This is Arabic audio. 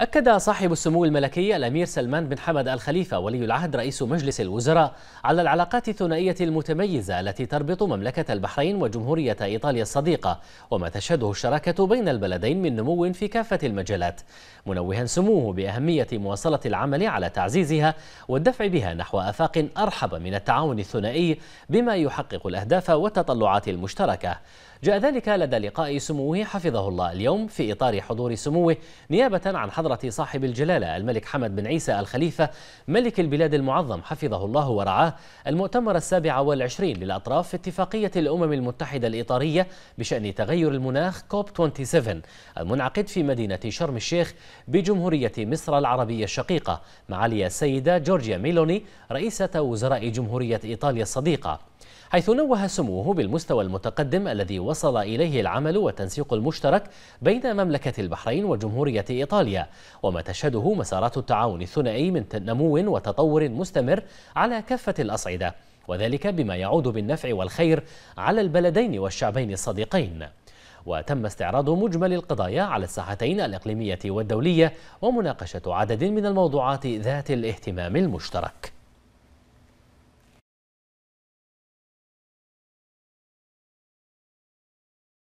أكد صاحب السمو الملكي الأمير سلمان بن حمد الخليفة ولي العهد رئيس مجلس الوزراء على العلاقات الثنائية المتميزة التي تربط مملكة البحرين وجمهورية إيطاليا الصديقة وما تشهده الشراكة بين البلدين من نمو في كافة المجالات منوها سموه بأهمية مواصلة العمل على تعزيزها والدفع بها نحو آفاق أرحب من التعاون الثنائي بما يحقق الأهداف والتطلعات المشتركة جاء ذلك لدى لقاء سموه حفظه الله اليوم في إطار حضور سموه نيابة عن حضرة صاحب الجلالة الملك حمد بن عيسى الخليفة ملك البلاد المعظم حفظه الله ورعاه المؤتمر السابع والعشرين للأطراف في اتفاقية الأمم المتحدة الإطارية بشأن تغير المناخ كوب 27 المنعقد في مدينة شرم الشيخ بجمهورية مصر العربية الشقيقة معالي السيدة جورجيا ميلوني رئيسة وزراء جمهورية إيطاليا الصديقة حيث نوه سموه بالمستوى المتقدم الذي وصل إليه العمل والتنسيق المشترك بين مملكة البحرين وجمهورية إيطاليا وما تشهده مسارات التعاون الثنائي من نمو وتطور مستمر على كافة الأصعدة وذلك بما يعود بالنفع والخير على البلدين والشعبين الصديقين وتم استعراض مجمل القضايا على الساحتين الإقليمية والدولية ومناقشة عدد من الموضوعات ذات الاهتمام المشترك